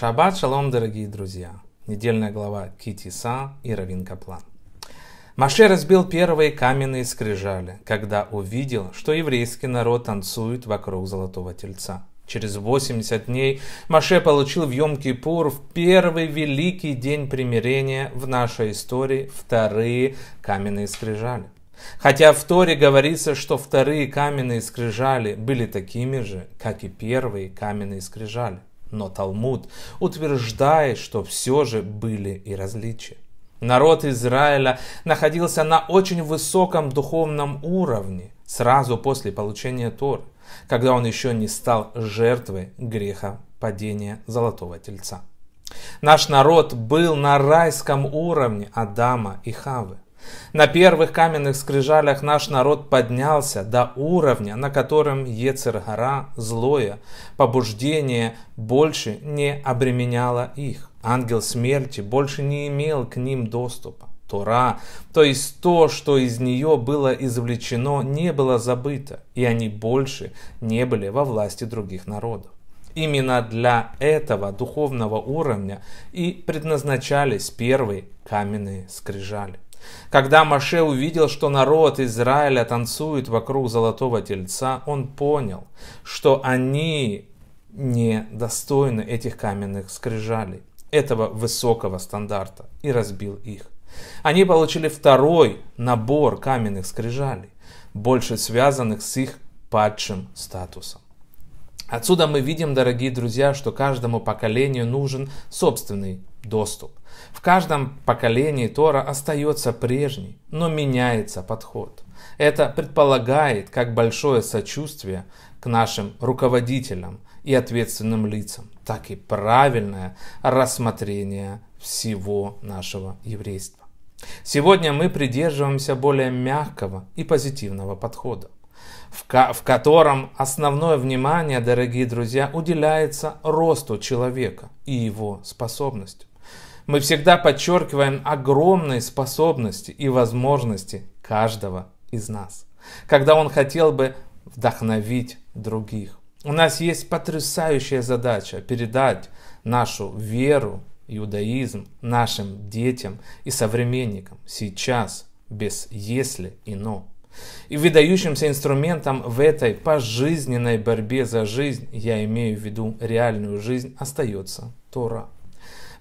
Шаббат шалом, дорогие друзья! Недельная глава Китиса и Равин Каплан. Маше разбил первые каменные скрижали, когда увидел, что еврейский народ танцует вокруг золотого тельца. Через 80 дней Маше получил в йом пур в первый великий день примирения в нашей истории вторые каменные скрижали. Хотя в Торе говорится, что вторые каменные скрижали были такими же, как и первые каменные скрижали. Но Талмуд утверждает, что все же были и различия. Народ Израиля находился на очень высоком духовном уровне сразу после получения Тор, когда он еще не стал жертвой греха падения Золотого Тельца. Наш народ был на райском уровне Адама и Хавы. На первых каменных скрижалях наш народ поднялся до уровня, на котором Ецергара, злое, побуждение больше не обременяло их. Ангел смерти больше не имел к ним доступа. Тора, то есть то, что из нее было извлечено, не было забыто, и они больше не были во власти других народов. Именно для этого духовного уровня и предназначались первые каменные скрижали. Когда Маше увидел, что народ Израиля танцует вокруг золотого тельца, он понял, что они не достойны этих каменных скрижалей, этого высокого стандарта, и разбил их. Они получили второй набор каменных скрижалей, больше связанных с их падшим статусом. Отсюда мы видим, дорогие друзья, что каждому поколению нужен собственный доступ. В каждом поколении Тора остается прежний, но меняется подход. Это предполагает как большое сочувствие к нашим руководителям и ответственным лицам, так и правильное рассмотрение всего нашего еврейства. Сегодня мы придерживаемся более мягкого и позитивного подхода в, ко в котором основное внимание, дорогие друзья, уделяется росту человека и его способностям. Мы всегда подчеркиваем огромные способности и возможности каждого из нас, когда он хотел бы вдохновить других. У нас есть потрясающая задача передать нашу веру, иудаизм нашим детям и современникам сейчас, без если и но. И выдающимся инструментом в этой пожизненной борьбе за жизнь, я имею в виду реальную жизнь, остается Тора.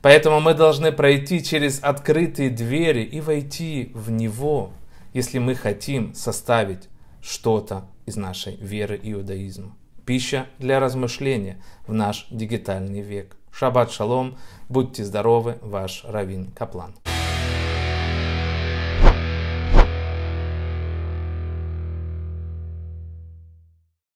Поэтому мы должны пройти через открытые двери и войти в него, если мы хотим составить что-то из нашей веры иудаизма. Пища для размышления в наш дигитальный век. Шаббат шалом, будьте здоровы, ваш Равин Каплан.